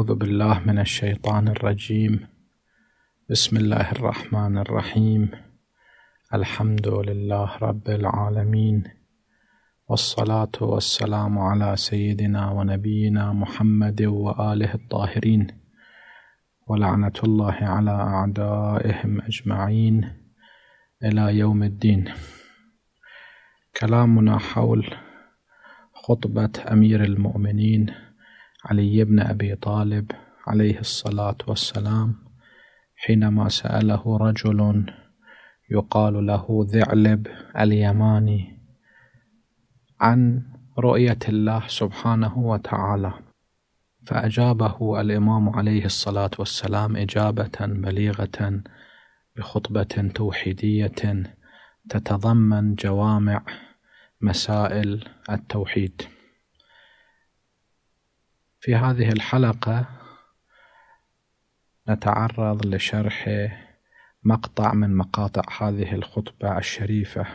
أعوذ بالله من الشيطان الرجيم بسم الله الرحمن الرحيم الحمد لله رب العالمين والصلاة والسلام على سيدنا ونبينا محمد وآله الطاهرين ولعنة الله على أعدائهم أجمعين إلى يوم الدين كلامنا حول خطبة أمير المؤمنين علي بن أبي طالب عليه الصلاة والسلام حينما سأله رجل يقال له ذعلب اليماني عن رؤية الله سبحانه وتعالى فأجابه الإمام عليه الصلاة والسلام إجابة بليغة بخطبة توحيدية تتضمن جوامع مسائل التوحيد في هذه الحلقة نتعرض لشرح مقطع من مقاطع هذه الخطبة الشريفة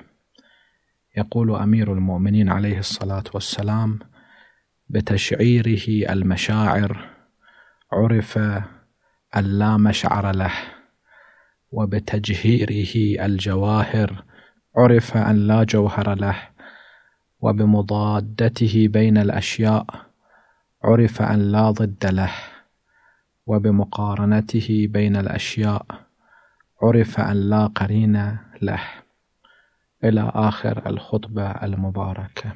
يقول أمير المؤمنين عليه الصلاة والسلام بتشعيره المشاعر عرف اللا مشعر له وبتجهيره الجواهر عرف أن لا جوهر له وبمضادته بين الأشياء عرف أن لا ضد له وبمقارنته بين الأشياء عرف أن لا قرين له إلى آخر الخطبة المباركة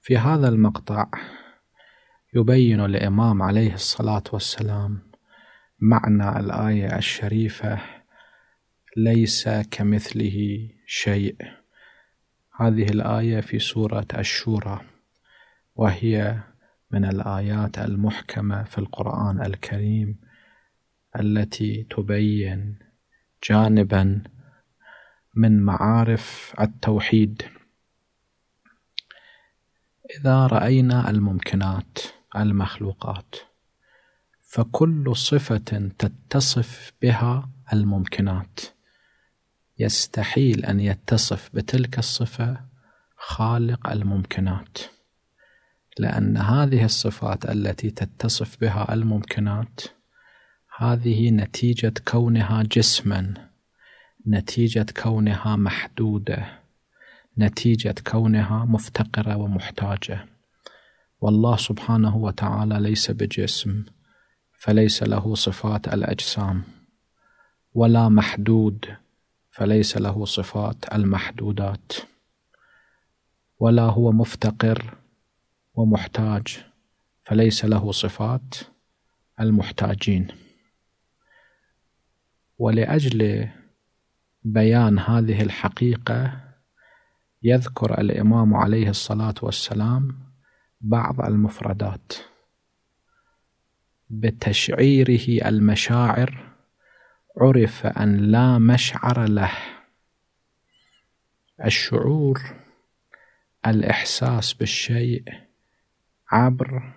في هذا المقطع يبين الإمام عليه الصلاة والسلام معنى الآية الشريفة ليس كمثله شيء هذه الآية في سورة الشورى وهي من الآيات المحكمة في القرآن الكريم التي تبين جانبا من معارف التوحيد إذا رأينا الممكنات المخلوقات فكل صفة تتصف بها الممكنات يستحيل أن يتصف بتلك الصفة خالق الممكنات لأن هذه الصفات التي تتصف بها الممكنات هذه نتيجة كونها جسما نتيجة كونها محدودة نتيجة كونها مفتقرة ومحتاجة والله سبحانه وتعالى ليس بجسم فليس له صفات الأجسام ولا محدود فليس له صفات المحدودات ولا هو مفتقر ومحتاج فليس له صفات المحتاجين ولاجل بيان هذه الحقيقه يذكر الامام عليه الصلاه والسلام بعض المفردات بتشعيره المشاعر عرف ان لا مشعر له الشعور الاحساس بالشيء عبر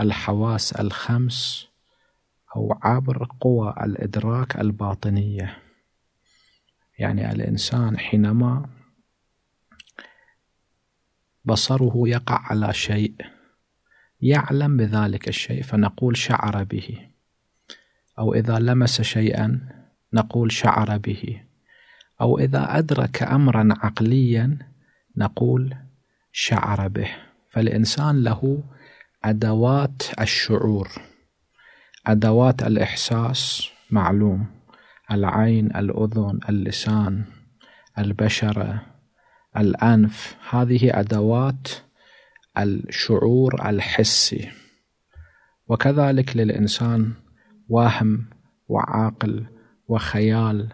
الحواس الخمس أو عبر قوى الإدراك الباطنية يعني الإنسان حينما بصره يقع على شيء يعلم بذلك الشيء فنقول شعر به أو إذا لمس شيئا نقول شعر به أو إذا أدرك أمرا عقليا نقول شعر به فالإنسان له أدوات الشعور أدوات الإحساس معلوم العين الأذن اللسان البشرة الأنف هذه أدوات الشعور الحسي وكذلك للإنسان واهم وعاقل وخيال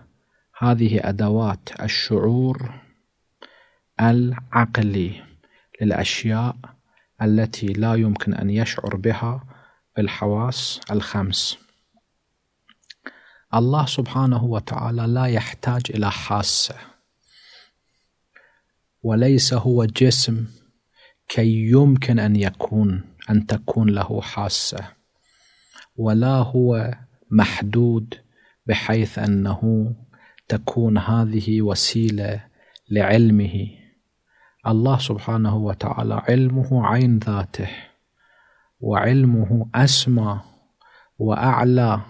هذه أدوات الشعور العقلي الأشياء التي لا يمكن أن يشعر بها بالحواس الخمس. الله سبحانه وتعالى لا يحتاج إلى حاسة، وليس هو جسم كي يمكن أن يكون أن تكون له حاسة، ولا هو محدود بحيث أنه تكون هذه وسيلة لعلمه الله سبحانه وتعالى علمه عين ذاته وعلمه اسمى واعلى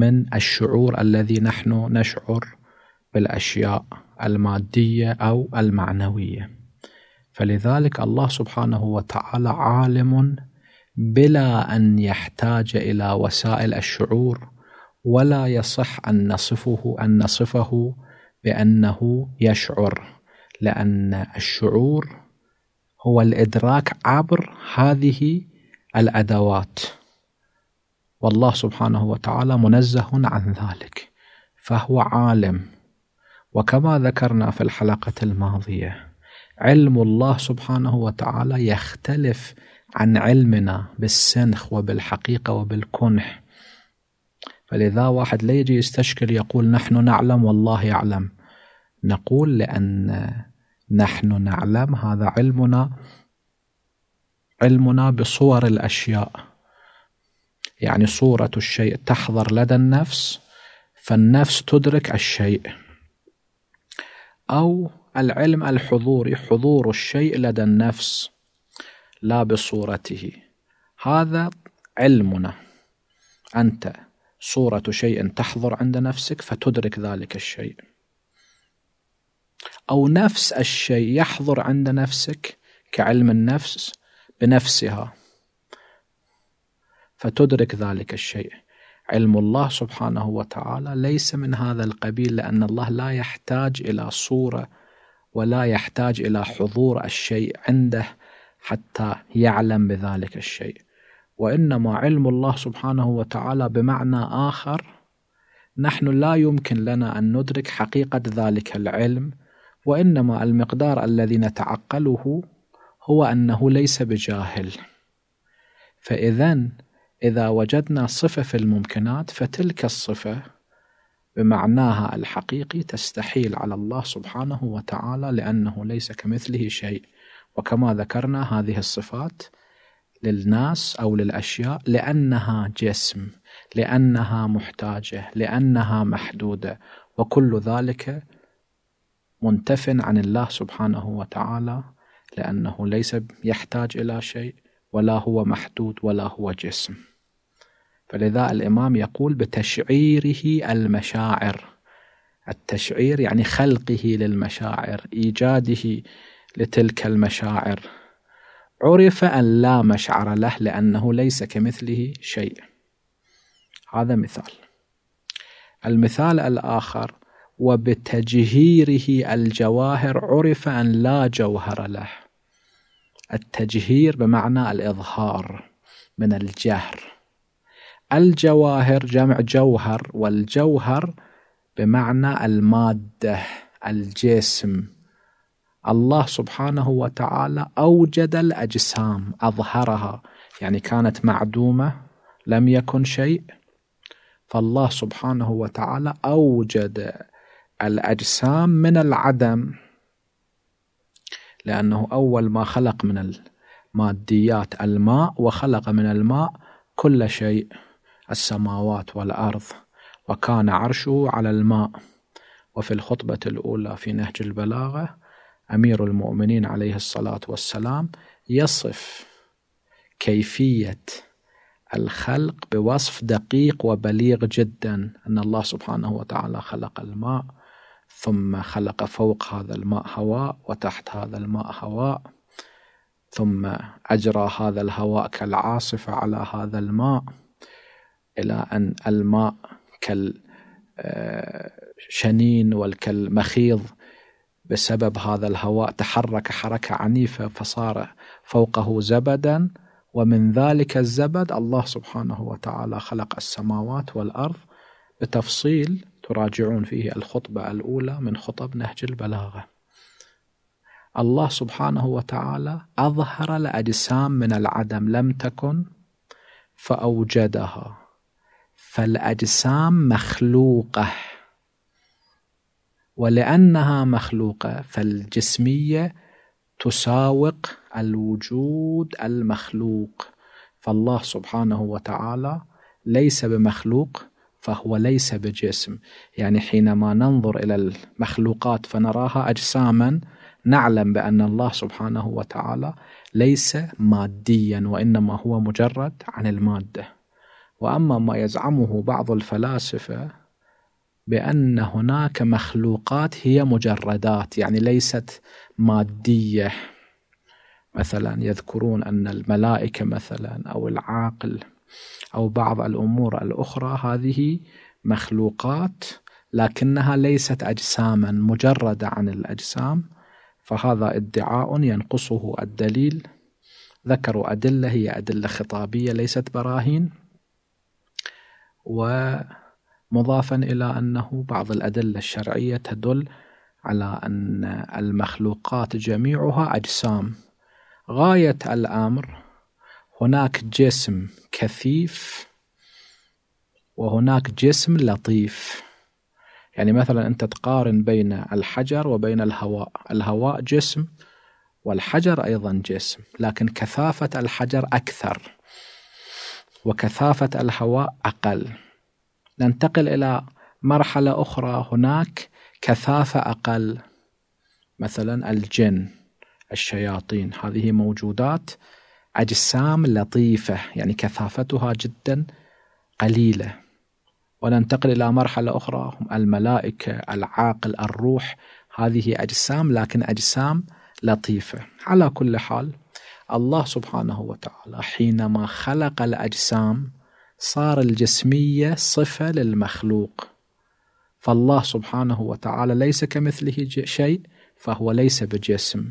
من الشعور الذي نحن نشعر بالاشياء الماديه او المعنويه فلذلك الله سبحانه وتعالى عالم بلا ان يحتاج الى وسائل الشعور ولا يصح ان نصفه ان نصفه بانه يشعر لأن الشعور هو الإدراك عبر هذه الأدوات والله سبحانه وتعالى منزه عن ذلك فهو عالم وكما ذكرنا في الحلقة الماضية علم الله سبحانه وتعالى يختلف عن علمنا بالسنخ وبالحقيقة وبالكنح فلذا واحد لا يجي يستشكل يقول نحن نعلم والله يعلم نقول لأن نحن نعلم هذا علمنا علمنا بصور الاشياء يعني صوره الشيء تحضر لدى النفس فالنفس تدرك الشيء او العلم الحضوري حضور الشيء لدى النفس لا بصورته هذا علمنا انت صوره شيء تحضر عند نفسك فتدرك ذلك الشيء أو نفس الشيء يحضر عند نفسك كعلم النفس بنفسها فتدرك ذلك الشيء علم الله سبحانه وتعالى ليس من هذا القبيل لأن الله لا يحتاج إلى صورة ولا يحتاج إلى حضور الشيء عنده حتى يعلم بذلك الشيء وإنما علم الله سبحانه وتعالى بمعنى آخر نحن لا يمكن لنا أن ندرك حقيقة ذلك العلم وإنما المقدار الذي نتعقله هو أنه ليس بجاهل فإذا إذا وجدنا صفة في الممكنات فتلك الصفة بمعناها الحقيقي تستحيل على الله سبحانه وتعالى لأنه ليس كمثله شيء وكما ذكرنا هذه الصفات للناس أو للأشياء لأنها جسم لأنها محتاجة لأنها محدودة وكل ذلك منتف عن الله سبحانه وتعالى لأنه ليس يحتاج إلى شيء ولا هو محدود ولا هو جسم فلذا الإمام يقول بتشعيره المشاعر التشعير يعني خلقه للمشاعر إيجاده لتلك المشاعر عرف أن لا مشعر له لأنه ليس كمثله شيء هذا مثال المثال الآخر وبتجهيره الجواهر عرف أن لا جوهر له التجهير بمعنى الإظهار من الجهر الجواهر جمع جوهر والجوهر بمعنى المادة الجسم الله سبحانه وتعالى أوجد الأجسام أظهرها يعني كانت معدومة لم يكن شيء فالله سبحانه وتعالى أوجد الأجسام من العدم لأنه أول ما خلق من الماديات الماء وخلق من الماء كل شيء السماوات والأرض وكان عرشه على الماء وفي الخطبة الأولى في نهج البلاغة أمير المؤمنين عليه الصلاة والسلام يصف كيفية الخلق بوصف دقيق وبليغ جدا أن الله سبحانه وتعالى خلق الماء ثم خلق فوق هذا الماء هواء وتحت هذا الماء هواء ثم أجرى هذا الهواء كالعاصفة على هذا الماء إلى أن الماء كالشنين آه، والكالمخيض بسبب هذا الهواء تحرك حركة عنيفة فصار فوقه زبدا ومن ذلك الزبد الله سبحانه وتعالى خلق السماوات والأرض بتفصيل تراجعون فيه الخطبة الأولى من خطب نهج البلاغة الله سبحانه وتعالى أظهر الأجسام من العدم لم تكن فأوجدها فالأجسام مخلوقة ولأنها مخلوقة فالجسمية تساوق الوجود المخلوق فالله سبحانه وتعالى ليس بمخلوق فهو ليس بجسم يعني حينما ننظر إلى المخلوقات فنراها أجساما نعلم بأن الله سبحانه وتعالى ليس ماديا وإنما هو مجرد عن المادة وأما ما يزعمه بعض الفلاسفة بأن هناك مخلوقات هي مجردات يعني ليست مادية مثلا يذكرون أن الملائكة مثلا أو العاقل أو بعض الأمور الأخرى هذه مخلوقات لكنها ليست أجساما مجردة عن الأجسام فهذا ادعاء ينقصه الدليل ذكروا أدلة هي أدلة خطابية ليست براهين ومضافا إلى أنه بعض الأدلة الشرعية تدل على أن المخلوقات جميعها أجسام غاية الأمر هناك جسم كثيف وهناك جسم لطيف يعني مثلا أنت تقارن بين الحجر وبين الهواء الهواء جسم والحجر أيضا جسم لكن كثافة الحجر أكثر وكثافة الهواء أقل ننتقل إلى مرحلة أخرى هناك كثافة أقل مثلا الجن الشياطين هذه موجودات أجسام لطيفة يعني كثافتها جدا قليلة وننتقل إلى مرحلة أخرى هم الملائكة العاقل الروح هذه أجسام لكن أجسام لطيفة على كل حال الله سبحانه وتعالى حينما خلق الأجسام صار الجسمية صفة للمخلوق فالله سبحانه وتعالى ليس كمثله شيء فهو ليس بجسم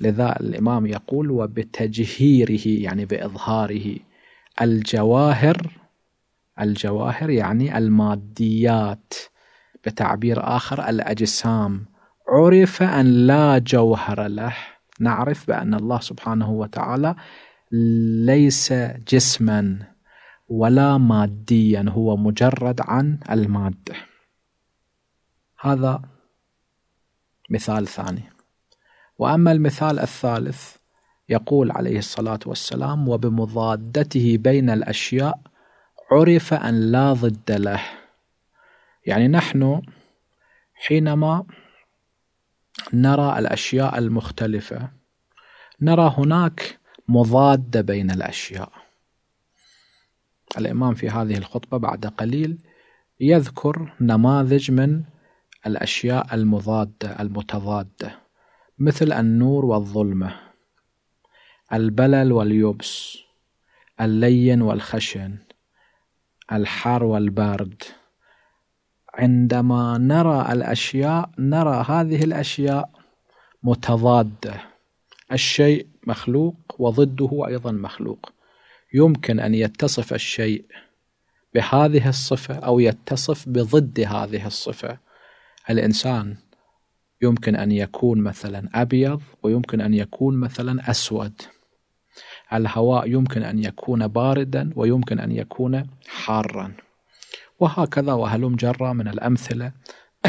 لذا الإمام يقول وبتجهيره يعني بإظهاره الجواهر الجواهر يعني الماديات بتعبير آخر الأجسام عرف أن لا جوهر له نعرف بأن الله سبحانه وتعالى ليس جسما ولا ماديا هو مجرد عن الماده هذا مثال ثاني واما المثال الثالث يقول عليه الصلاه والسلام وبمضادته بين الاشياء عرف ان لا ضد له يعني نحن حينما نرى الاشياء المختلفه نرى هناك مضاده بين الاشياء الامام في هذه الخطبه بعد قليل يذكر نماذج من الاشياء المضاده المتضاده مثل النور والظلمة البلل واليبس اللين والخشن الحر والبرد عندما نرى الأشياء نرى هذه الأشياء متضادة الشيء مخلوق وضده أيضا مخلوق يمكن أن يتصف الشيء بهذه الصفة أو يتصف بضد هذه الصفة الإنسان يمكن أن يكون مثلا أبيض ويمكن أن يكون مثلا أسود الهواء يمكن أن يكون باردا ويمكن أن يكون حارا وهكذا وهلم جرى من الأمثلة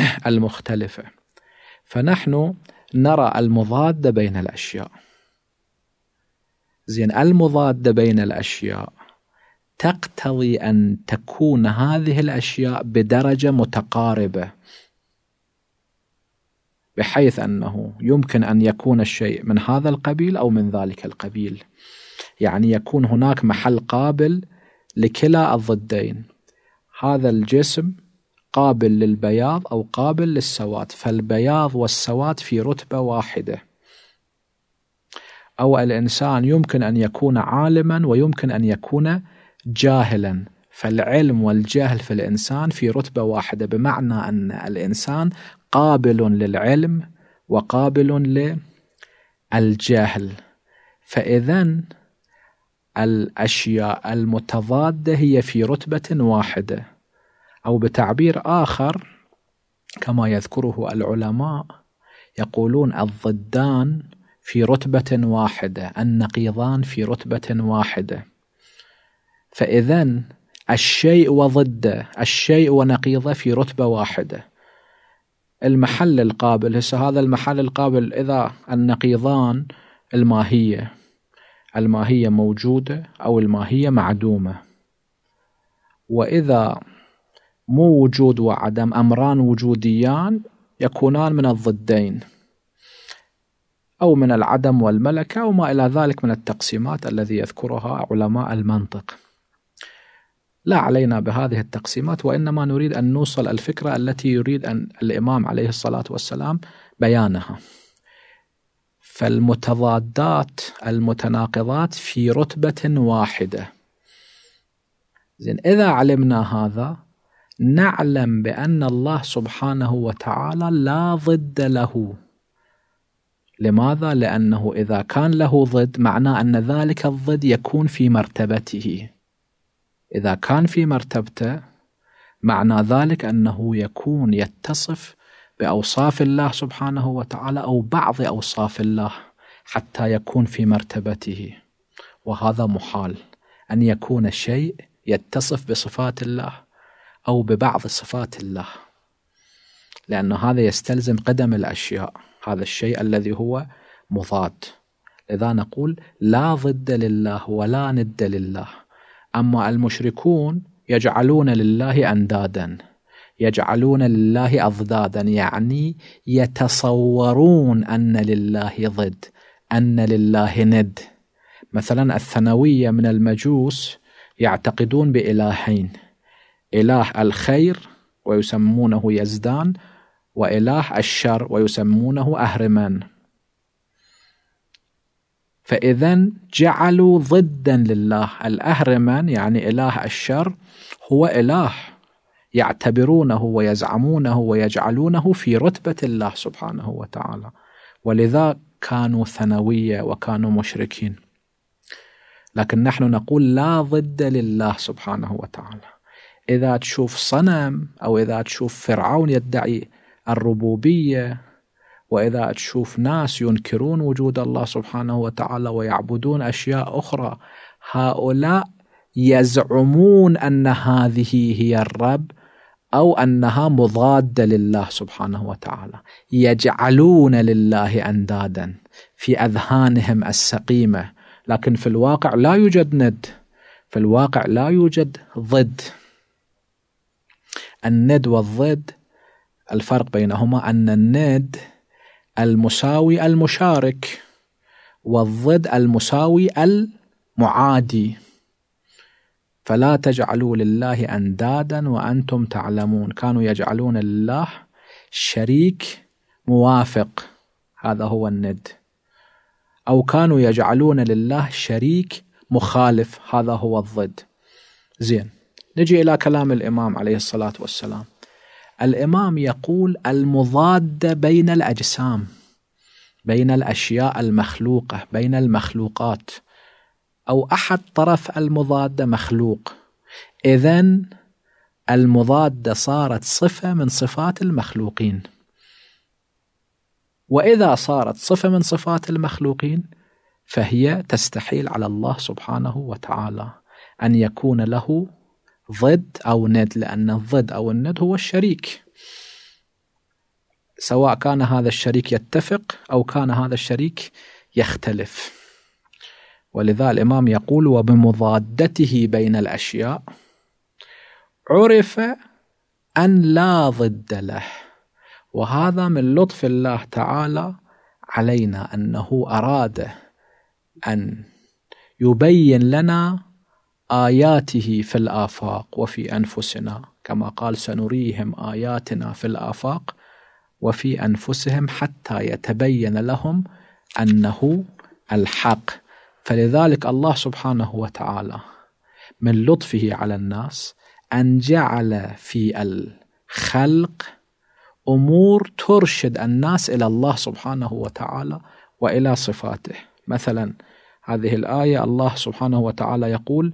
المختلفة فنحن نرى المضاد بين الأشياء زين المضاد بين الأشياء تقتضي أن تكون هذه الأشياء بدرجة متقاربة بحيث انه يمكن ان يكون الشيء من هذا القبيل او من ذلك القبيل. يعني يكون هناك محل قابل لكلا الضدين. هذا الجسم قابل للبياض او قابل للسواد، فالبياض والسواد في رتبه واحده. او الانسان يمكن ان يكون عالما ويمكن ان يكون جاهلا. فالعلم والجهل في الانسان في رتبه واحده بمعنى ان الانسان قابل للعلم وقابل للجهل فإذا الأشياء المتضادة هي في رتبة واحدة أو بتعبير آخر كما يذكره العلماء يقولون الضدان في رتبة واحدة النقيضان في رتبة واحدة فإذا الشيء وضده الشيء ونقيضه في رتبة واحدة المحل القابل هسه هذا المحل القابل إذا النقيضان الماهية الماهية موجودة أو الماهية معدومة وإذا مو وجود وعدم أمران وجوديان يكونان من الضدين أو من العدم والملكة وما إلى ذلك من التقسيمات الذي يذكرها علماء المنطق لا علينا بهذه التقسيمات وإنما نريد أن نوصل الفكرة التي يريد أن الإمام عليه الصلاة والسلام بيانها فالمتضادات المتناقضات في رتبة واحدة زين إذا علمنا هذا نعلم بأن الله سبحانه وتعالى لا ضد له لماذا؟ لأنه إذا كان له ضد معناه أن ذلك الضد يكون في مرتبته إذا كان في مرتبته معنى ذلك أنه يكون يتصف بأوصاف الله سبحانه وتعالى أو بعض أوصاف الله حتى يكون في مرتبته وهذا محال أن يكون شيء يتصف بصفات الله أو ببعض صفات الله لأن هذا يستلزم قدم الأشياء هذا الشيء الذي هو مضاد لذا نقول لا ضد لله ولا ند لله أما المشركون يجعلون لله أندادا يجعلون لله أضدادا يعني يتصورون أن لله ضد أن لله ند مثلا الثانوية من المجوس يعتقدون بإلهين إله الخير ويسمونه يزدان وإله الشر ويسمونه أهرمن فإذا جعلوا ضدا لله الأهرمن يعني إله الشر هو إله يعتبرونه ويزعمونه ويجعلونه في رتبة الله سبحانه وتعالى ولذا كانوا ثنوية وكانوا مشركين لكن نحن نقول لا ضد لله سبحانه وتعالى إذا تشوف صنم أو إذا تشوف فرعون يدعي الربوبية وإذا تشوف ناس ينكرون وجود الله سبحانه وتعالى ويعبدون أشياء أخرى هؤلاء يزعمون أن هذه هي الرب أو أنها مضادة لله سبحانه وتعالى يجعلون لله أندادا في أذهانهم السقيمة لكن في الواقع لا يوجد ند في الواقع لا يوجد ضد الند والضد الفرق بينهما أن الند المساوي المشارك والضد المساوي المعادي فلا تجعلوا لله اندادا وانتم تعلمون كانوا يجعلون لله شريك موافق هذا هو الند او كانوا يجعلون لله شريك مخالف هذا هو الضد زين نجي الى كلام الامام عليه الصلاه والسلام الإمام يقول المضادة بين الأجسام بين الأشياء المخلوقة بين المخلوقات أو أحد طرف المضادة مخلوق إذا المضادة صارت صفة من صفات المخلوقين وإذا صارت صفة من صفات المخلوقين فهي تستحيل على الله سبحانه وتعالى أن يكون له ضد أو ند لأن الضد أو الند هو الشريك سواء كان هذا الشريك يتفق أو كان هذا الشريك يختلف ولذا الإمام يقول وبمضادته بين الأشياء عرف أن لا ضد له وهذا من لطف الله تعالى علينا أنه أراد أن يبين لنا اياته في الافاق وفي انفسنا كما قال سنريهم اياتنا في الافاق وفي انفسهم حتى يتبين لهم انه الحق فلذلك الله سبحانه وتعالى من لطفه على الناس ان جعل في الخلق امور ترشد الناس الى الله سبحانه وتعالى والى صفاته مثلا هذه الايه الله سبحانه وتعالى يقول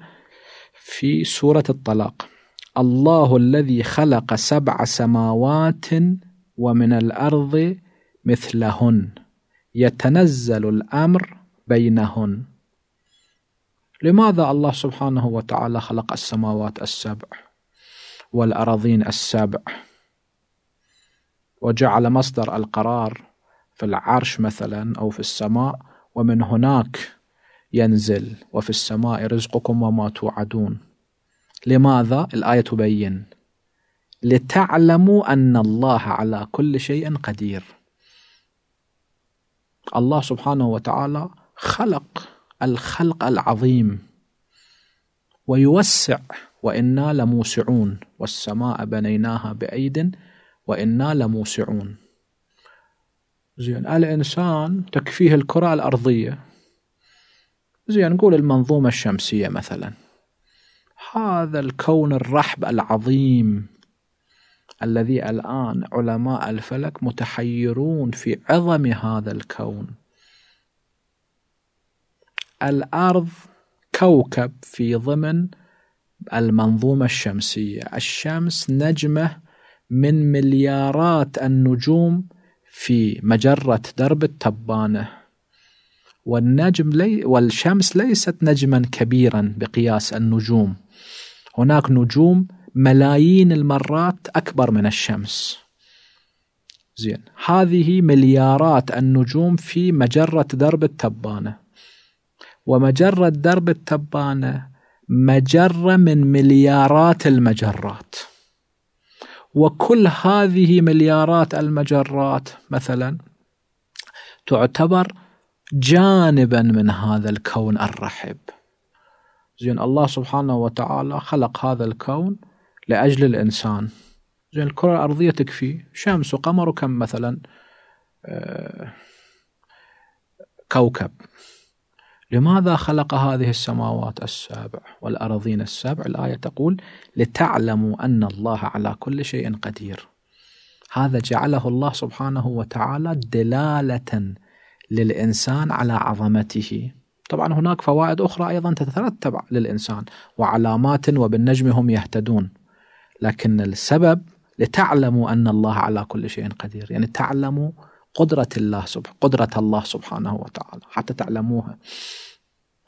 في سورة الطلاق الله الذي خلق سبع سماوات ومن الأرض مثلهن يتنزل الأمر بينهن لماذا الله سبحانه وتعالى خلق السماوات السبع والأراضين السبع وجعل مصدر القرار في العرش مثلا أو في السماء ومن هناك ينزل وفي السماء رزقكم وما توعدون لماذا الآية تبين لتعلموا أن الله على كل شيء قدير الله سبحانه وتعالى خلق الخلق العظيم ويوسع وإنا لموسعون والسماء بنيناها بأيد وإنا لموسعون زين الإنسان تكفيه الكرة الأرضية زي نقول المنظومة الشمسية مثلا هذا الكون الرحب العظيم الذي الآن علماء الفلك متحيرون في عظم هذا الكون الأرض كوكب في ضمن المنظومة الشمسية الشمس نجمة من مليارات النجوم في مجرة درب التبانة والنجم لي والشمس ليست نجما كبيرا بقياس النجوم هناك نجوم ملايين المرات أكبر من الشمس زين هذه مليارات النجوم في مجرة درب التبانة ومجرة درب التبانة مجرة من مليارات المجرات وكل هذه مليارات المجرات مثلا تعتبر جانبا من هذا الكون الرحب زين الله سبحانه وتعالى خلق هذا الكون لأجل الإنسان زين الكرة الأرضية تكفي شمس وقمر وكم مثلا آه، كوكب لماذا خلق هذه السماوات السبع والأرضين السبع الآية تقول لتعلموا أن الله على كل شيء قدير هذا جعله الله سبحانه وتعالى دلالة للإنسان على عظمته طبعا هناك فوائد أخرى أيضا تترتب للإنسان وعلامات وبالنجم هم يهتدون لكن السبب لتعلموا أن الله على كل شيء قدير يعني تعلموا قدرة الله سبح قدرة الله سبحانه وتعالى حتى تعلموها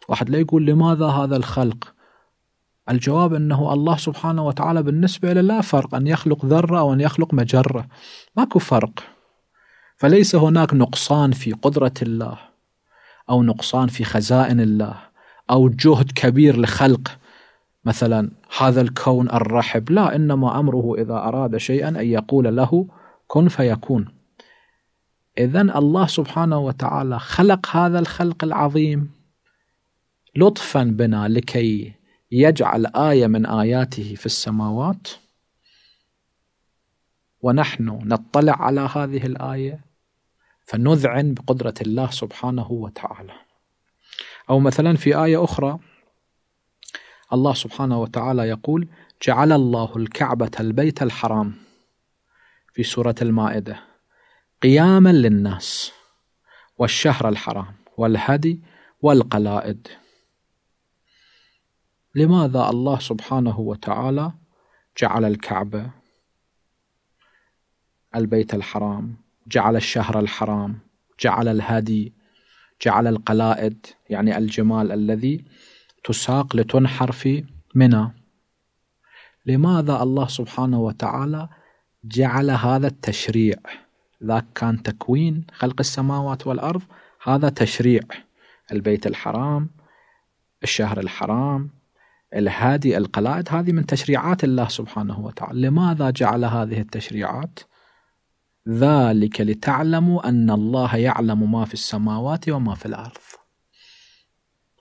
واحد لا يقول لماذا هذا الخلق الجواب أنه الله سبحانه وتعالى بالنسبة له لا فرق أن يخلق ذرة أو أن يخلق مجرة ماكو فرق فليس هناك نقصان في قدرة الله أو نقصان في خزائن الله أو جهد كبير لخلق مثلا هذا الكون الرحب لا إنما أمره إذا أراد شيئا أن يقول له كن فيكون إذا الله سبحانه وتعالى خلق هذا الخلق العظيم لطفا بنا لكي يجعل آية من آياته في السماوات ونحن نطلع على هذه الآية فنذعن بقدرة الله سبحانه وتعالى أو مثلا في آية أخرى الله سبحانه وتعالى يقول جعل الله الكعبة البيت الحرام في سورة المائدة قياما للناس والشهر الحرام والهدي والقلائد لماذا الله سبحانه وتعالى جعل الكعبة البيت الحرام جعل الشهر الحرام جعل الهدي جعل القلائد يعني الجمال الذي تساق لتنحر في منى لماذا الله سبحانه وتعالى جعل هذا التشريع ذاك كان تكوين خلق السماوات والأرض هذا تشريع البيت الحرام الشهر الحرام الهادي القلائد هذه من تشريعات الله سبحانه وتعالى لماذا جعل هذه التشريعات ذلك لتعلموا أن الله يعلم ما في السماوات وما في الأرض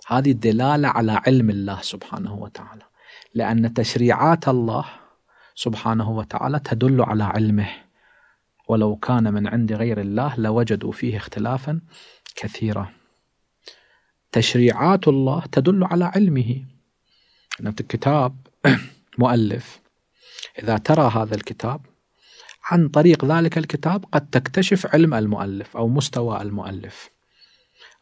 هذه الدلالة على علم الله سبحانه وتعالى لأن تشريعات الله سبحانه وتعالى تدل على علمه ولو كان من عند غير الله لوجدوا فيه اختلافا كثيرا تشريعات الله تدل على علمه أن كتاب مؤلف إذا ترى هذا الكتاب عن طريق ذلك الكتاب قد تكتشف علم المؤلف أو مستوى المؤلف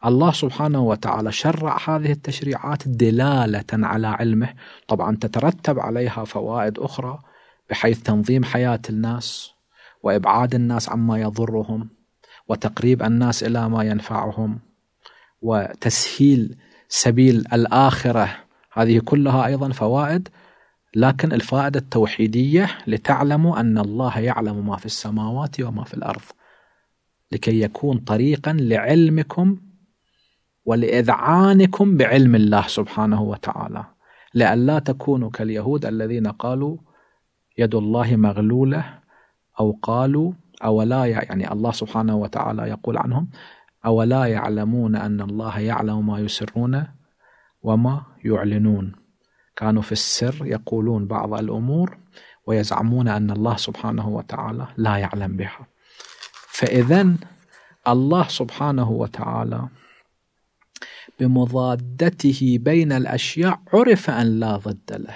الله سبحانه وتعالى شرع هذه التشريعات دلالة على علمه طبعا تترتب عليها فوائد أخرى بحيث تنظيم حياة الناس وإبعاد الناس عما يضرهم وتقريب الناس إلى ما ينفعهم وتسهيل سبيل الآخرة هذه كلها أيضا فوائد لكن الفائدة التوحيدية لتعلموا أن الله يعلم ما في السماوات وما في الأرض لكي يكون طريقا لعلمكم ولإذعانكم بعلم الله سبحانه وتعالى لئلا تكونوا كاليهود الذين قالوا يد الله مغلولة أو قالوا أولا يعني الله سبحانه وتعالى يقول عنهم أولا يعلمون أن الله يعلم ما يسرون وما يعلنون كانوا في السر يقولون بعض الامور ويزعمون ان الله سبحانه وتعالى لا يعلم بها. فاذا الله سبحانه وتعالى بمضادته بين الاشياء عرف ان لا ضد له.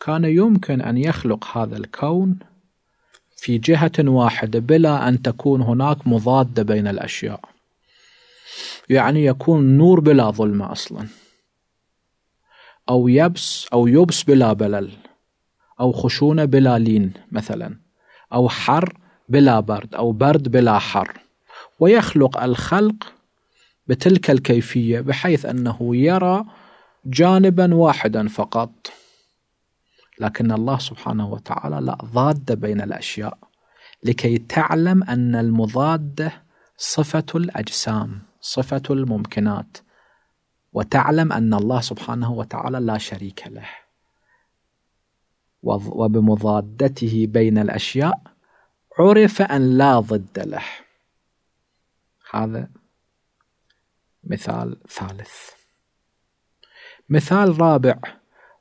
كان يمكن ان يخلق هذا الكون في جهة واحدة بلا أن تكون هناك مضادة بين الأشياء يعني يكون نور بلا ظلمة أصلاً أو يبس أو يبس بلا بلل أو خشونة بلا لين مثلا أو حر بلا برد أو برد بلا حر ويخلق الخلق بتلك الكيفية بحيث أنه يرى جانبا واحدا فقط لكن الله سبحانه وتعالى لا ضاد بين الأشياء لكي تعلم أن المضادة صفة الأجسام صفة الممكنات وتعلم أن الله سبحانه وتعالى لا شريك له وبمضادته بين الأشياء عرف أن لا ضد له هذا مثال ثالث مثال رابع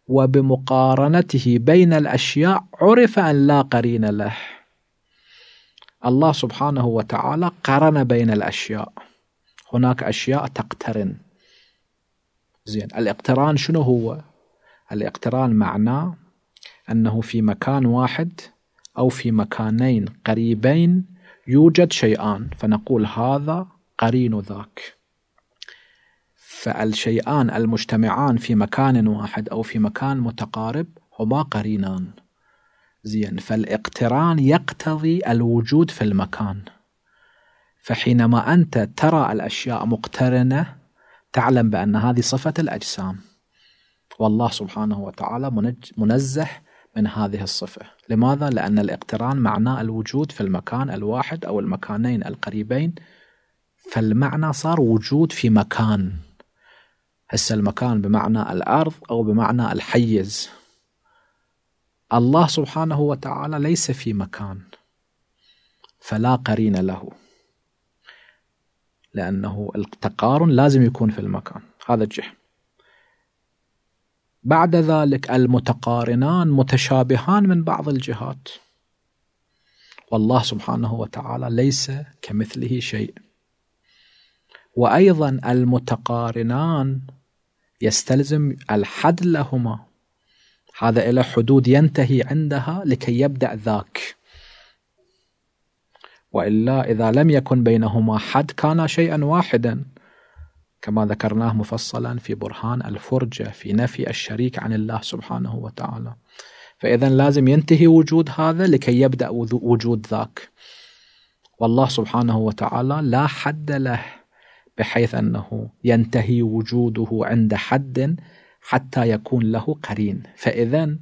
وبمقارنته بين الأشياء عرف أن لا قرين له الله سبحانه وتعالى قرن بين الأشياء هناك أشياء تقترن زين الاقتران شنو هو الاقتران معناه أنه في مكان واحد أو في مكانين قريبين يوجد شيئان فنقول هذا قرين ذاك فالشيئان المجتمعان في مكان واحد أو في مكان متقارب هما قرينان زين فالاقتران يقتضي الوجود في المكان فحينما أنت ترى الأشياء مقترنة تعلم بأن هذه صفة الأجسام والله سبحانه وتعالى منزه من هذه الصفة لماذا؟ لأن الاقتران معناه الوجود في المكان الواحد أو المكانين القريبين فالمعنى صار وجود في مكان هسه المكان بمعنى الأرض أو بمعنى الحيز الله سبحانه وتعالى ليس في مكان فلا قرين له لأنه التقارن لازم يكون في المكان هذا الجهة بعد ذلك المتقارنان متشابهان من بعض الجهات والله سبحانه وتعالى ليس كمثله شيء وأيضا المتقارنان يستلزم الحد لهما هذا إلى حدود ينتهي عندها لكي يبدأ ذاك وإلا إذا لم يكن بينهما حد كان شيئا واحدا كما ذكرناه مفصلا في برهان الفرجة في نفي الشريك عن الله سبحانه وتعالى فإذا لازم ينتهي وجود هذا لكي يبدأ وجود ذاك والله سبحانه وتعالى لا حد له بحيث أنه ينتهي وجوده عند حد حتى يكون له قرين فإذا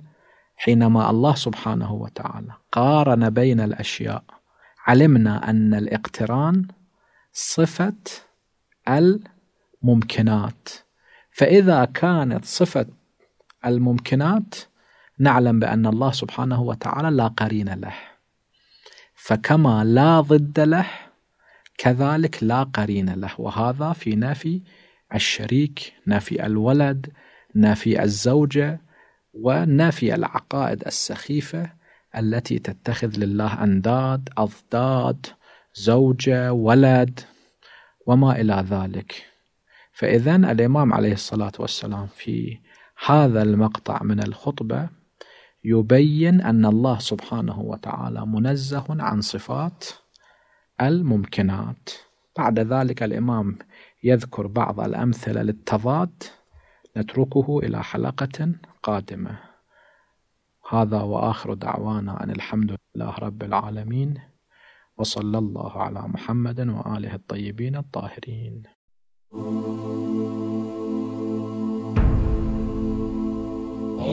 حينما الله سبحانه وتعالى قارن بين الأشياء علمنا أن الاقتران صفة الممكنات فإذا كانت صفة الممكنات نعلم بأن الله سبحانه وتعالى لا قرين له فكما لا ضد له كذلك لا قرين له وهذا في نفي الشريك نفي الولد نفي الزوجة ونفي العقائد السخيفة التي تتخذ لله أنداد أضداد زوجة ولد وما إلى ذلك فإذا الإمام عليه الصلاة والسلام في هذا المقطع من الخطبة يبين أن الله سبحانه وتعالى منزه عن صفات الممكنات بعد ذلك الإمام يذكر بعض الأمثلة للتضاد نتركه إلى حلقة قادمة هذا وآخر دعوانا أن الحمد لله رب العالمين وصلى الله على محمد وآله الطيبين الطاهرين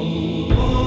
الله